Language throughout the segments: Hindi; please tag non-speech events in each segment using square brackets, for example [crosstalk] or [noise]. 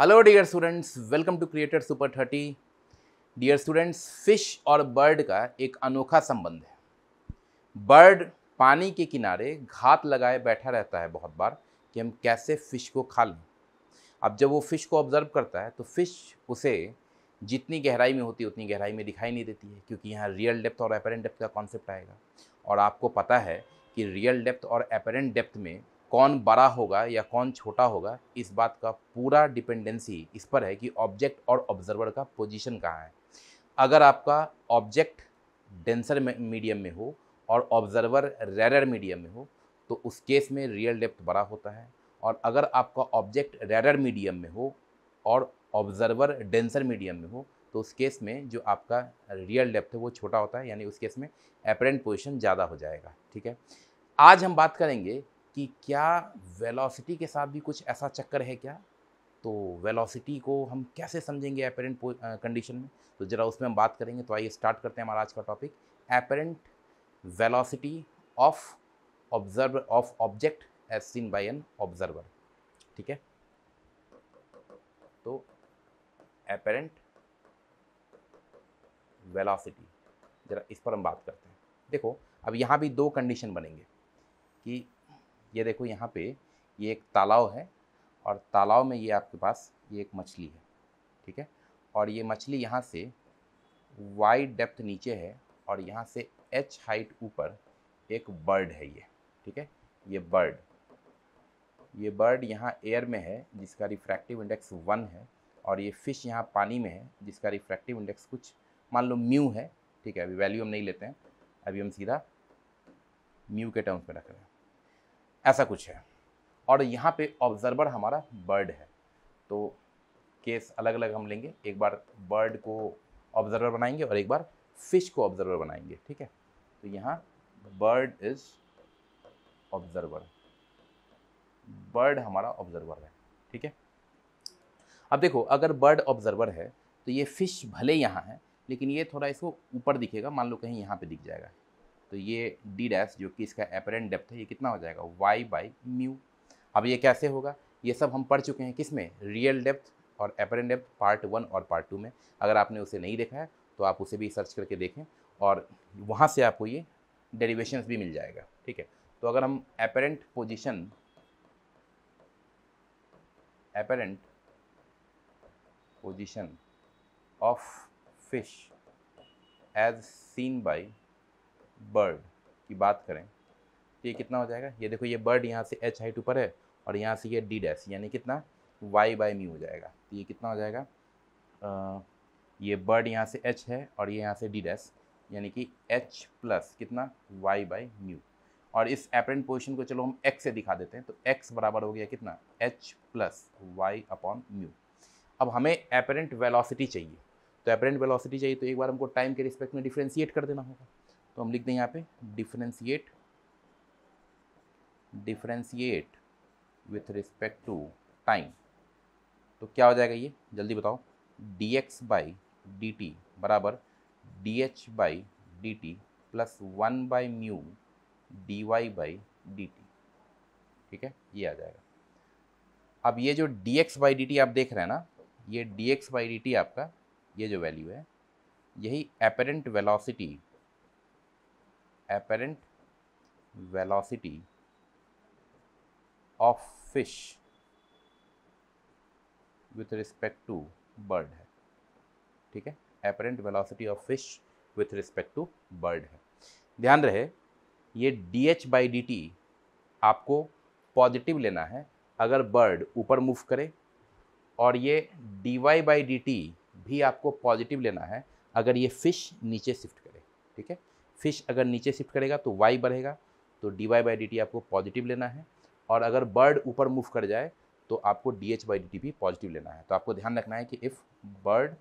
Hello dear students welcome to creator super thirty dear students fish और बर्ड का एक अनोखा संबंध है बर्ड पानी के किनारे घात लगाए बैठा रहता है बहुत बार कि हम कैसे फ़िश को खा लें अब जब वो फ़िश को ऑब्ज़र्व करता है तो फ़िश उसे जितनी गहराई में होती है उतनी गहराई में दिखाई नहीं देती है क्योंकि यहाँ रियल डेप्थ और अपेरेंट डेप्थ का कॉन्सेप्ट आएगा और आपको पता है कि रियल डेप्थ और अपेरेंट डेप्थ में कौन बड़ा होगा या कौन छोटा होगा इस बात का पूरा डिपेंडेंसी इस पर है कि ऑब्जेक्ट और ऑब्जर्वर का पोजीशन कहाँ है अगर आपका ऑब्जेक्ट डेंसर मीडियम में हो और ऑब्जर्वर रेरर मीडियम में हो तो उस केस में रियल डेप्थ बड़ा होता है और अगर आपका ऑब्जेक्ट रेरर मीडियम में हो और ऑब्जर्वर डेंसर मीडियम में हो तो उस केस में जो आपका रियल डेप्थ है वो छोटा होता है यानी उस केस में अपरेंट पोजिशन ज़्यादा हो जाएगा ठीक है आज हम बात करेंगे कि क्या वेलोसिटी के साथ भी कुछ ऐसा चक्कर है क्या तो वेलोसिटी को हम कैसे समझेंगे अपेरेंट कंडीशन में तो ज़रा उसमें हम बात करेंगे तो आइए स्टार्ट करते हैं हमारा आज का topic apparent velocity of observe of object as seen by an observer ठीक है तो अपेरेंट वेलोसिटी ज़रा इस पर हम बात करते हैं देखो अब यहाँ भी दो कंडीशन बनेंगे कि ये देखो यहाँ पे ये एक तालाव है और तालाब में ये आपके पास ये एक मछली है ठीक है और ये मछली यहाँ से वाइड डेप्थ नीचे है और यहाँ से एच हाइट ऊपर एक बर्ड है ये ठीक है ये बर्ड ये बर्ड यहाँ एयर में है जिसका रिफ्रैक्टिव इंडेक्स वन है और ये फ़िश यहाँ पानी में है जिसका रिफ्रैक्टिव इंडेक्स कुछ मान लो म्यू है ठीक है अभी वैल्यू हम नहीं लेते हैं अभी हम सीधा म्यू के टर्म्स में रख रहे हैं ऐसा कुछ है और यहाँ पे ऑब्जर्वर हमारा बर्ड है तो केस अलग अलग हम लेंगे एक बार बर्ड को ऑब्जर्वर बनाएंगे और एक बार फिश को ऑब्जर्वर बनाएंगे ठीक है तो यहाँ बर्ड इज़ ऑब्जर्वर बर्ड हमारा ऑब्जर्वर है ठीक है अब देखो अगर बर्ड ऑब्जर्वर है तो ये फ़िश भले यहाँ है लेकिन ये थोड़ा इसको ऊपर दिखेगा मान लो कहीं यहाँ पे दिख जाएगा तो ये डी डैश जो कि इसका अपेरेंट डेप्थ है ये कितना हो जाएगा वाई बाई म्यू अब ये कैसे होगा ये सब हम पढ़ चुके हैं किस में रियल डेप्थ और अपेरेंट डेप्थ पार्ट वन और पार्ट टू में अगर आपने उसे नहीं देखा है तो आप उसे भी सर्च करके देखें और वहाँ से आपको ये डेरिवेशंस भी मिल जाएगा ठीक है तो अगर हम apparent position apparent position of fish as seen by bird की बात करें तो ये कितना हो जाएगा ये देखो ये बर्ड यहाँ से एच हाइट ऊपर है और यहाँ से ये डी डैश यानी कितना वाई बाई मी हो जाएगा तो ये कितना हो जाएगा आ, ये बर्ड यहाँ से एच है और ये यहाँ से डी डैश यानी कि एच प्लस कितना वाई बाई म्यू और इस एपरेंट पोजिशन को चलो हम एक्स से दिखा देते हैं तो एक्स बराबर हो गया कितना H plus Y upon mu अब हमें एपरेंट वेलोसिटी चाहिए तो एपरेंट वेलोसिटी चाहिए तो एक बार हमको टाइम के रिस्पेक्ट में डिफ्रेंशिएट कर देना होगा तो हम लिख दें यहाँ पे differentiate differentiate with respect to time तो क्या हो जाएगा ये जल्दी बताओ D X by D T बराबर D H by D T plus one by mu D Y by D T ठीक है ये आ जाएगा अब ये जो D X by D T आप देख रहे हैं ना ये D X by D T आपका ये जो वैल्यू है यही apparent velocity apparent velocity of fish with respect to bird है ठीक है apparent velocity of fish with respect to bird है ध्यान रहे ये D H by D T आपको पॉजिटिव लेना है अगर बर्ड ऊपर मूव करे और ये D Y by D T भी आपको पॉजिटिव लेना है अगर ये फ़िश नीचे शिफ्ट करे ठीक है फिश अगर नीचे शिफ्ट करेगा तो वाई बढ़ेगा तो D Y by D T आपको पॉजिटिव लेना है और अगर बर्ड ऊपर मूव कर जाए तो आपको D H by D T भी पॉजिटिव लेना है तो आपको ध्यान रखना है कि इफ़ बर्ड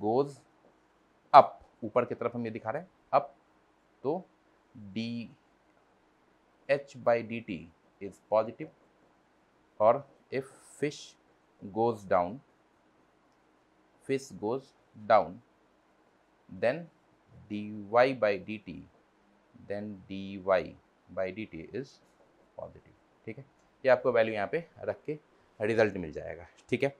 गोज़ अप ऊपर की तरफ हम ये दिखा रहे हैं अप तो D H by D T is positive और if fish goes down fish goes down then dy by dt then dy by dt is positive ठीक है ये आपको वैल्यू यहाँ पे रख के रिजल्ट मिल जाएगा ठीक है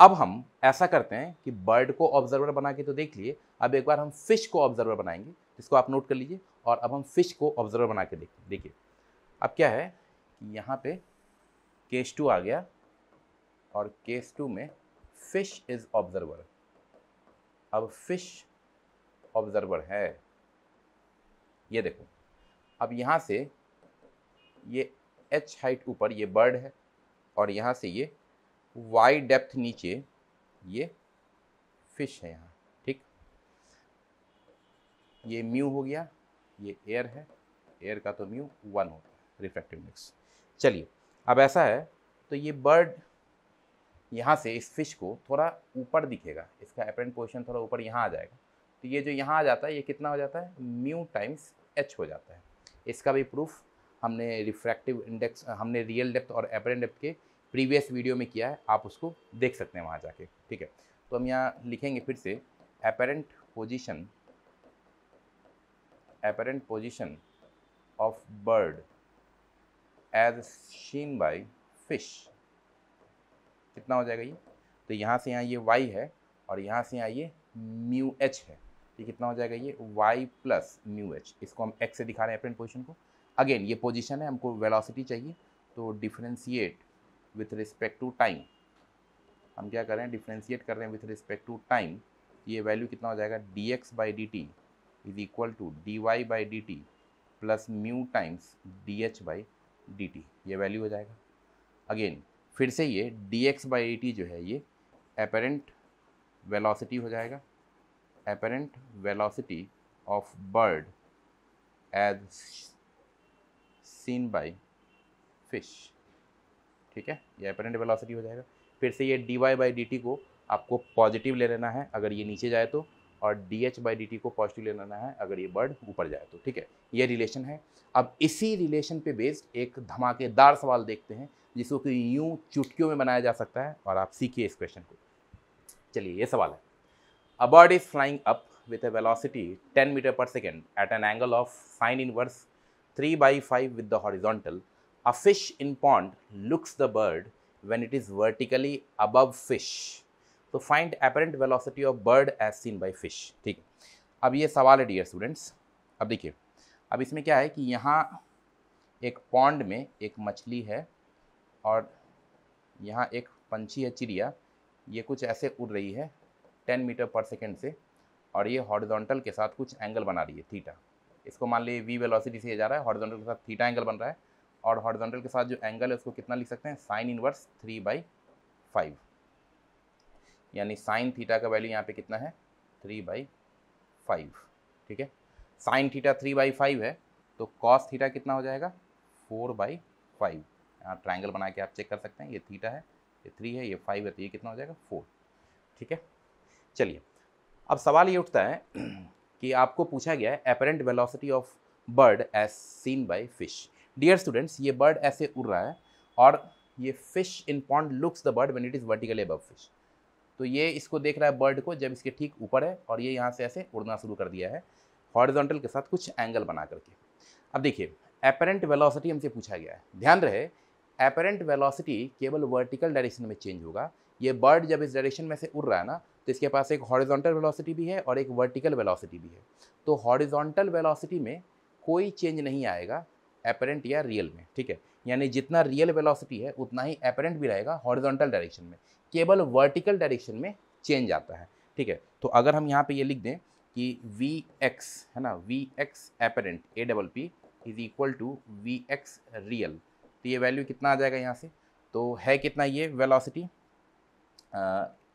अब हम ऐसा करते हैं कि बर्ड को ऑब्जर्वर बना के तो देख लिए अब एक बार हम फिश को ऑब्जर्वर बनाएंगे इसको आप नोट कर लीजिए और अब हम फिश को ऑब्जर्वर बना के देखें देखिए अब क्या है कि यहाँ पे केस टू आ गया और केस टू में फिश इज़ ऑब्जर्वर अब फिश ऑब्जर्वर है ये देखो अब यहाँ से ये एच हाइट ऊपर ये बर्ड है और यहाँ से ये वाई डेप्थ नीचे ये फिश है यहाँ ठीक ये म्यू हो गया ये एयर है एयर का तो म्यू वन होता है रिफ्रैक्टिव मिक्स चलिए अब ऐसा है तो ये बर्ड यहाँ से इस फिश को थोड़ा ऊपर दिखेगा इसका अपेरेंट पोजिशन थोड़ा ऊपर यहाँ आ जाएगा तो ये जो यहाँ आ जाता है ये कितना हो जाता है म्यू टाइम्स एच हो जाता है इसका भी प्रूफ हमने रिफ्रैक्टिव इंडेक्स हमने रियल डेप्थ और एपरेंट डेप्थ के प्रीवियस वीडियो में किया है आप उसको देख सकते हैं वहाँ जाके ठीक है तो हम यहाँ लिखेंगे फिर से apparent position apparent position of bird as seen by fish कितना हो जाएगा ये तो यहाँ से यहाँ ये y है और यहाँ से यहाँ ये म्यू एच है ये कितना हो जाएगा ये वाई प्लस म्यू एच इसको हम एक्स से दिखा रहे हैं अपरेंट पोजिशन को अगेन ये पोजिशन है हमको वेलासिटी चाहिए तो differentiate with respect to time हम क्या कर रहे हैं डिफ्रेंसीट कर रहे हैं विथ रिस्पेक्ट टू टाइम ये वैल्यू कितना हो जाएगा D X by D T is equal to D Y by D T plus mu times D H by D T ये वैल्यू हो जाएगा अगेन फिर से ये D X by D T जो है ये अपेरेंट वेलासिटी हो जाएगा apparent velocity of bird as seen by fish ठीक है ये अपेरेंट वेलोसिटी हो जाएगा फिर से ये D Y by D T को आपको पॉजिटिव ले लेना है अगर ये नीचे जाए तो और D H by D T को पॉजिटिव ले लेना है अगर ये बर्ड ऊपर जाए तो ठीक है ये रिलेशन है अब इसी रिलेशन पे बेस्ड एक धमाकेदार सवाल देखते हैं जिसको कि यूँ चुटकियों में बनाया जा सकता है और आप सीखिए इस क्वेश्चन को चलिए ये सवाल है A bird is flying up with a velocity 10 meter per second at an angle of sine inverse 3 by 5 with the horizontal. A fish in pond looks the bird when it is vertically above fish. So find apparent velocity of bird as seen by fish. ठीक अब ये सवाल है डियर स्टूडेंट्स अब देखिए अब इसमें क्या है कि यहाँ एक पॉन्ड में एक मछली है और यहाँ एक पंछी है चिड़िया ये कुछ ऐसे उड़ रही है टेन मीटर पर सेकेंड से और ये हॉरिजॉन्टल के साथ कुछ एंगल बना रही है थीटा इसको मान लीजिए वी वेलोसिटी से जा रहा है हॉरिजॉन्टल के साथ थीटा एंगल बन रहा है और हॉरिजॉन्टल के साथ जो एंगल है उसको कितना लिख सकते हैं sine inverse three by five यानी साइन थीटा का वैल्यू यहाँ पे कितना है थ्री बाई फाइव ठीक है sine theta three by five है तो कॉस थीटा कितना हो जाएगा फोर बाई फाइव यहाँ ट्राइंगल बना के आप चेक कर सकते हैं ये थीटा है ये थ्री है ये फाइव है तो ये कितना हो जाएगा फोर ठीक है चलिए अब सवाल ये उठता है [clears throat] कि आपको पूछा गया है apparent velocity of bird as seen by fish dear students ये बर्ड ऐसे उड़ रहा है और ये fish in pond looks the bird when it is vertically above fish तो ये इसको देख रहा है बर्ड को जब इसके ठीक ऊपर है और ये यहाँ से ऐसे उड़ना शुरू कर दिया है हॉरिजॉन्टल के साथ कुछ एंगल बना करके अब देखिए अपेरेंट वेलोसिटी हमसे पूछा गया है ध्यान रहे अपेरेंट वेलोसिटी केवल वर्टिकल डायरेक्शन में चेंज होगा ये बर्ड जब इस डायरेक्शन में से उड़ रहा है ना तो इसके पास एक हॉरिजॉन्टल वेलोसिटी भी है और एक वर्टिकल वेलोसिटी भी है तो हॉरिजॉन्टल वेलोसिटी में कोई चेंज नहीं आएगा अपेरेंट या रियल में ठीक है यानी जितना रियल वेलोसिटी है उतना ही अपेरेंट भी रहेगा हॉरिजॉन्टल डायरेक्शन में केवल वर्टिकल डायरेक्शन में चेंज आता है ठीक है तो अगर हम यहाँ पे ये लिख दें कि वी एक्स है ना V X apparent A double P is equal to V X real तो ये वैल्यू कितना आ जाएगा यहाँ से तो है कितना ये वेलोसिटी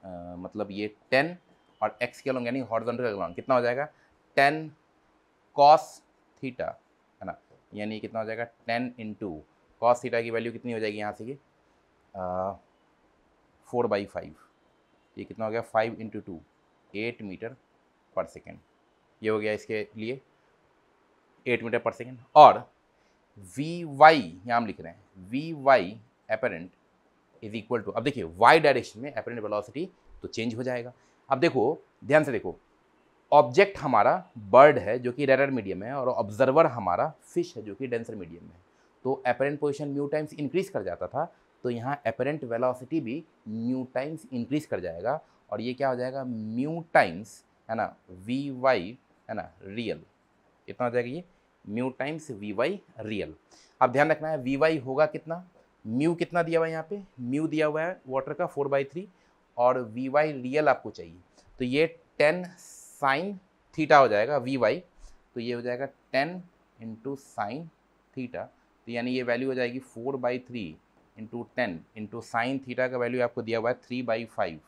आ, मतलब ये टेन और एक्स के लॉन्ग यानी हॉर्जोंटल लॉन्ग कितना हो जाएगा टेन कॉस थीटा है ना यानी कितना हो जाएगा टेन इंटू कॉस थीटा की वैल्यू कितनी हो जाएगी यहाँ से ये फोर बाई फाइव ये कितना हो गया five into two eight meter per second ये हो गया इसके लिए एट मीटर पर सेकेंड और वी वाई यहाँ हम लिख रहे हैं V Y apparent is equal to अब देखिए वाई डायरेक्शन में अपेरेंट वेलोसिटी तो चेंज हो जाएगा अब देखो ध्यान से देखो ऑब्जेक्ट हमारा बर्ड है जो कि रेडर मीडियम है और ऑब्जर्वर हमारा फिश है जो कि डेंसर मीडियम है तो apparent position mu times increase कर जाता था तो यहाँ अपेरेंट वेलोसिटी भी न्यू टाइम्स इंक्रीज कर जाएगा और ये क्या हो जाएगा म्यू टाइम्स है ना वी वाई है ना रियल इतना हो जाएगा ये mu times V Y real अब ध्यान रखना है वी वाई होगा कितना म्यू कितना दिया हुआ है यहाँ पे म्यू दिया हुआ है वाटर का फोर बाई थ्री और वी वाई रियल आपको चाहिए तो ये टेन साइन थीटा हो जाएगा वी वाई तो ये हो जाएगा टेन इंटू साइन थीटा तो यानी ये वैल्यू हो जाएगी four by three into ten into sine theta का वैल्यू आपको दिया हुआ है थ्री बाई फाइव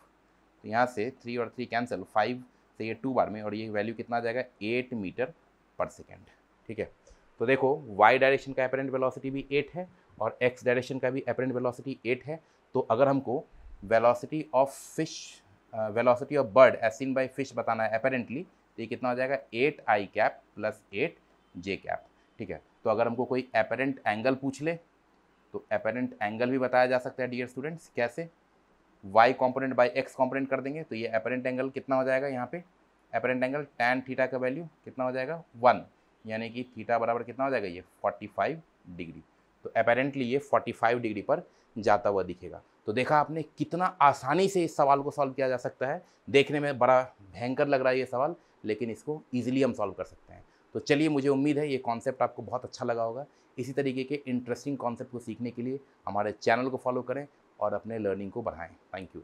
तो यहाँ से थ्री और थ्री कैंसिल फाइव से ये टू बार में और ये वैल्यू कितना आ जाएगा एट मीटर पर सेकेंड ठीक है तो देखो वाई डायरेक्शन का अपेरेंट वेलोसिटी भी एट है और एक्स डायरेक्शन का भी अपेरेंट वेलोसिटी एट है तो अगर हमको velocity of fish velocity of bird as seen by fish बताना है अपेरेंटली तो ये कितना हो जाएगा eight I cap plus eight J cap ठीक है तो अगर हमको कोई अपेरेंट एंगल पूछ ले तो अपेरेंट एंगल भी बताया जा सकता है डियर स्टूडेंट्स कैसे Y component by X component कर देंगे तो ये अपेरेंट एंगल कितना हो जाएगा यहाँ पे अपेरेंट एंगल टेन थीटा का वैल्यू कितना हो जाएगा वन यानी कि थीटा बराबर कितना हो जाएगा ये फोर्टी फाइव डिग्री तो अपेरेंटली ये 45 डिग्री पर जाता हुआ दिखेगा तो देखा आपने कितना आसानी से इस सवाल को सॉल्व किया जा सकता है देखने में बड़ा भयंकर लग रहा है ये सवाल लेकिन इसको ईजिली हम सॉल्व कर सकते हैं तो चलिए मुझे उम्मीद है ये कॉन्सेप्ट आपको बहुत अच्छा लगा होगा इसी तरीके के इंटरेस्टिंग कॉन्सेप्ट को सीखने के लिए हमारे चैनल को फॉलो करें और अपने लर्निंग को बढ़ाएँ थैंक यू